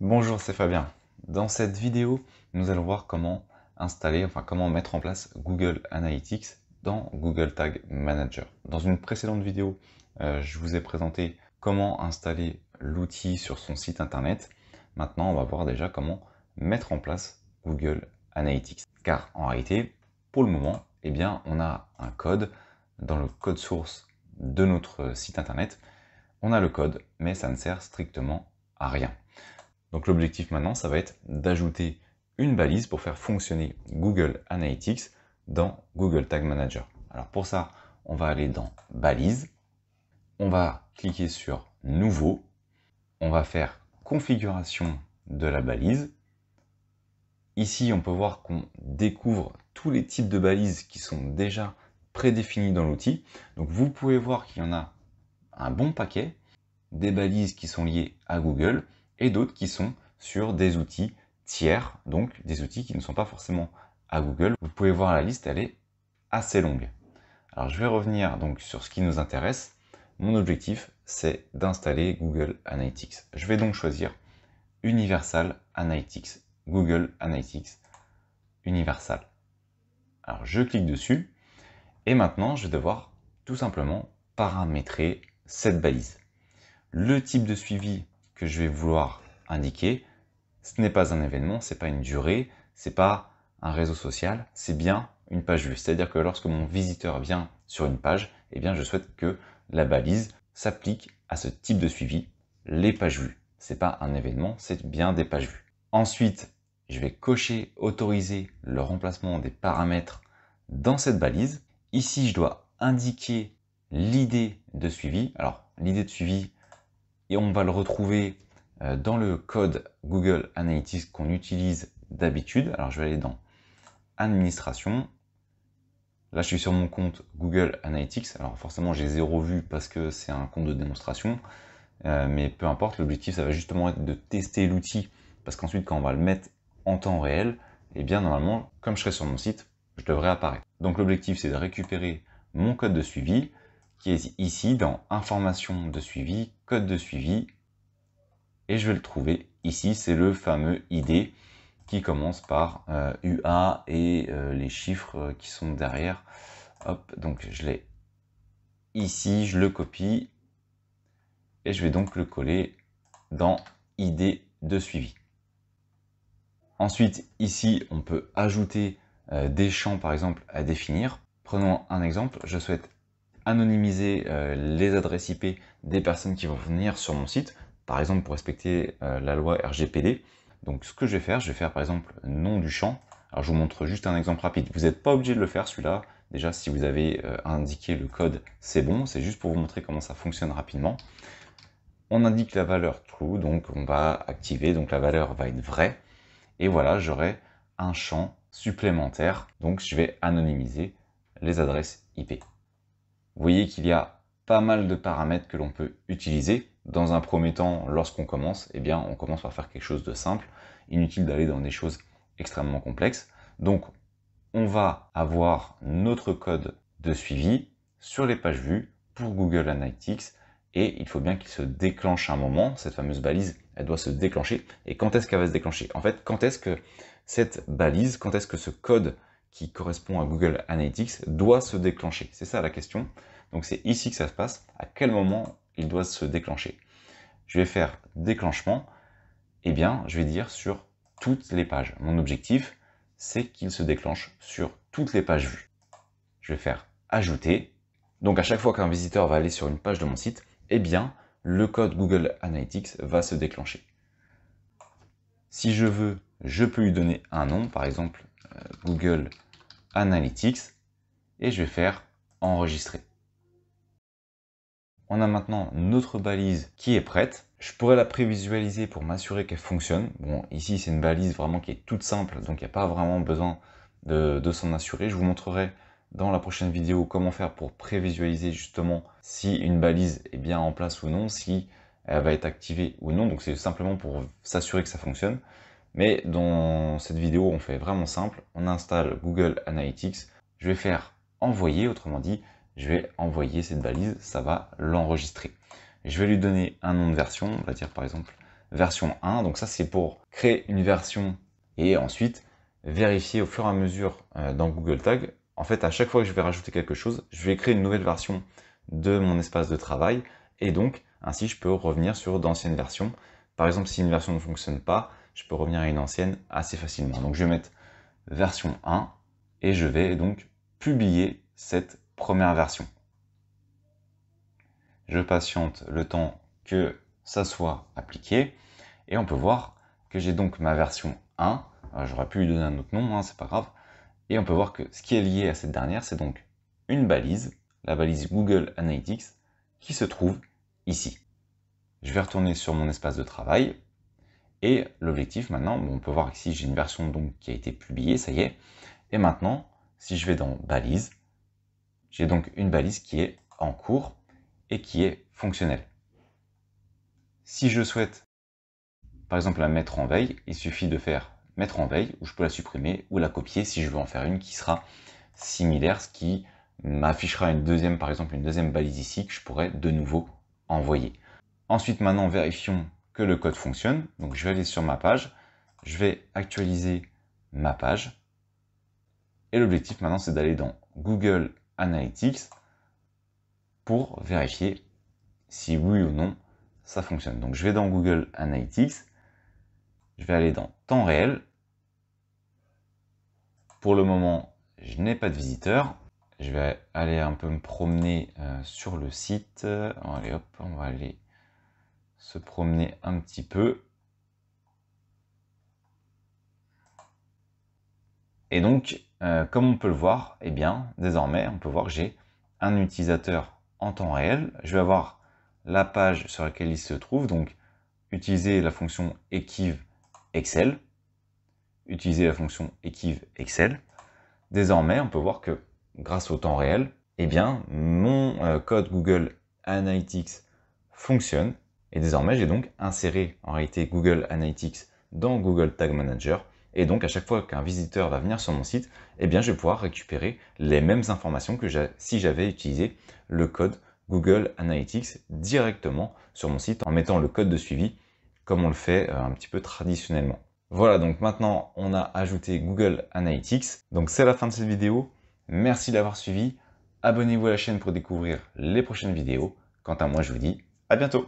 Bonjour, c'est Fabien. Dans cette vidéo, nous allons voir comment installer, enfin comment mettre en place Google Analytics dans Google Tag Manager. Dans une précédente vidéo, euh, je vous ai présenté comment installer l'outil sur son site internet. Maintenant, on va voir déjà comment mettre en place Google Analytics. Car en réalité, pour le moment, eh bien, on a un code dans le code source de notre site internet. On a le code, mais ça ne sert strictement à rien. Donc l'objectif maintenant, ça va être d'ajouter une balise pour faire fonctionner Google Analytics dans Google Tag Manager. Alors pour ça, on va aller dans Balise, on va cliquer sur Nouveau, on va faire Configuration de la balise. Ici, on peut voir qu'on découvre tous les types de balises qui sont déjà prédéfinis dans l'outil. Donc vous pouvez voir qu'il y en a un bon paquet, des balises qui sont liées à Google, et d'autres qui sont sur des outils tiers, donc des outils qui ne sont pas forcément à Google. Vous pouvez voir la liste, elle est assez longue. Alors je vais revenir donc sur ce qui nous intéresse. Mon objectif, c'est d'installer Google Analytics. Je vais donc choisir Universal Analytics, Google Analytics Universal. Alors je clique dessus et maintenant je vais devoir tout simplement paramétrer cette balise. Le type de suivi je vais vouloir indiquer, ce n'est pas un événement, c'est pas une durée, c'est pas un réseau social, c'est bien une page vue. C'est-à-dire que lorsque mon visiteur vient sur une page, et eh bien je souhaite que la balise s'applique à ce type de suivi, les pages vues. C'est pas un événement, c'est bien des pages vues. Ensuite, je vais cocher autoriser le remplacement des paramètres dans cette balise. Ici, je dois indiquer l'idée de suivi. Alors, l'idée de suivi, et on va le retrouver euh, dans le code Google Analytics qu'on utilise d'habitude. Alors je vais aller dans Administration. Là, je suis sur mon compte Google Analytics. Alors forcément, j'ai zéro vue parce que c'est un compte de démonstration. Euh, mais peu importe, l'objectif, ça va justement être de tester l'outil. Parce qu'ensuite, quand on va le mettre en temps réel, et eh bien normalement, comme je serai sur mon site, je devrais apparaître. Donc l'objectif, c'est de récupérer mon code de suivi, qui est ici dans information de suivi, code de suivi, et je vais le trouver ici, c'est le fameux ID qui commence par UA euh, et euh, les chiffres euh, qui sont derrière. Hop, donc je l'ai ici, je le copie, et je vais donc le coller dans ID de suivi. Ensuite, ici, on peut ajouter des champs, par exemple, à définir. Prenons un exemple, je souhaite anonymiser euh, les adresses IP des personnes qui vont venir sur mon site, par exemple pour respecter euh, la loi RGPD. Donc ce que je vais faire, je vais faire par exemple nom du champ. Alors je vous montre juste un exemple rapide. Vous n'êtes pas obligé de le faire celui-là. Déjà si vous avez euh, indiqué le code, c'est bon. C'est juste pour vous montrer comment ça fonctionne rapidement. On indique la valeur true, donc on va activer, donc la valeur va être vraie. Et voilà, j'aurai un champ supplémentaire. Donc je vais anonymiser les adresses IP. Vous voyez qu'il y a pas mal de paramètres que l'on peut utiliser. Dans un premier temps, lorsqu'on commence, eh bien, on commence par faire quelque chose de simple. Inutile d'aller dans des choses extrêmement complexes. Donc, on va avoir notre code de suivi sur les pages vues pour Google Analytics et il faut bien qu'il se déclenche un moment, cette fameuse balise, elle doit se déclencher. Et quand est-ce qu'elle va se déclencher En fait, quand est-ce que cette balise, quand est-ce que ce code qui correspond à Google Analytics doit se déclencher C'est ça la question. Donc c'est ici que ça se passe. À quel moment il doit se déclencher Je vais faire déclenchement. Eh bien, je vais dire sur toutes les pages. Mon objectif, c'est qu'il se déclenche sur toutes les pages vues. Je vais faire ajouter. Donc à chaque fois qu'un visiteur va aller sur une page de mon site, eh bien, le code Google Analytics va se déclencher. Si je veux, je peux lui donner un nom, par exemple euh, Google Analytics et je vais faire enregistrer. On a maintenant notre balise qui est prête. Je pourrais la prévisualiser pour m'assurer qu'elle fonctionne. Bon, ici, c'est une balise vraiment qui est toute simple, donc il n'y a pas vraiment besoin de, de s'en assurer. Je vous montrerai dans la prochaine vidéo comment faire pour prévisualiser justement si une balise est bien en place ou non, si elle va être activée ou non. Donc c'est simplement pour s'assurer que ça fonctionne. Mais dans cette vidéo, on fait vraiment simple. On installe Google Analytics. Je vais faire envoyer, autrement dit, je vais envoyer cette balise. ça va l'enregistrer. Je vais lui donner un nom de version, on va dire par exemple version 1. Donc ça, c'est pour créer une version et ensuite vérifier au fur et à mesure euh, dans Google Tag. En fait, à chaque fois que je vais rajouter quelque chose, je vais créer une nouvelle version de mon espace de travail et donc ainsi je peux revenir sur d'anciennes versions. Par exemple, si une version ne fonctionne pas, je peux revenir à une ancienne assez facilement. Donc je vais mettre version 1 et je vais donc publier cette première version. Je patiente le temps que ça soit appliqué et on peut voir que j'ai donc ma version 1. J'aurais pu lui donner un autre nom, hein, c'est pas grave. Et on peut voir que ce qui est lié à cette dernière, c'est donc une balise, la balise Google Analytics, qui se trouve ici. Je vais retourner sur mon espace de travail et l'objectif maintenant, on peut voir ici j'ai une version donc qui a été publiée, ça y est. Et maintenant, si je vais dans balise, j'ai donc une balise qui est en cours et qui est fonctionnelle. Si je souhaite par exemple la mettre en veille, il suffit de faire mettre en veille ou je peux la supprimer ou la copier si je veux en faire une qui sera similaire, ce qui m'affichera une deuxième, par exemple une deuxième balise ici que je pourrais de nouveau envoyer. Ensuite maintenant vérifions que le code fonctionne. Donc je vais aller sur ma page, je vais actualiser ma page. Et l'objectif maintenant, c'est d'aller dans Google Analytics pour vérifier si oui ou non ça fonctionne. Donc je vais dans Google Analytics, je vais aller dans temps réel. Pour le moment, je n'ai pas de visiteurs. Je vais aller un peu me promener euh, sur le site. Allez hop, on va aller se promener un petit peu. Et donc, euh, comme on peut le voir, eh bien, désormais, on peut voir que j'ai un utilisateur en temps réel. Je vais avoir la page sur laquelle il se trouve, donc utiliser la fonction equive Excel. Utiliser la fonction equive Excel. Désormais, on peut voir que grâce au temps réel, eh bien, mon euh, code Google Analytics fonctionne et désormais, j'ai donc inséré en réalité Google Analytics dans Google Tag Manager. Et donc, à chaque fois qu'un visiteur va venir sur mon site, eh bien, je vais pouvoir récupérer les mêmes informations que si j'avais utilisé le code Google Analytics directement sur mon site en mettant le code de suivi comme on le fait euh, un petit peu traditionnellement. Voilà, donc maintenant, on a ajouté Google Analytics. Donc, c'est la fin de cette vidéo. Merci d'avoir suivi. Abonnez-vous à la chaîne pour découvrir les prochaines vidéos. Quant à moi, je vous dis à bientôt.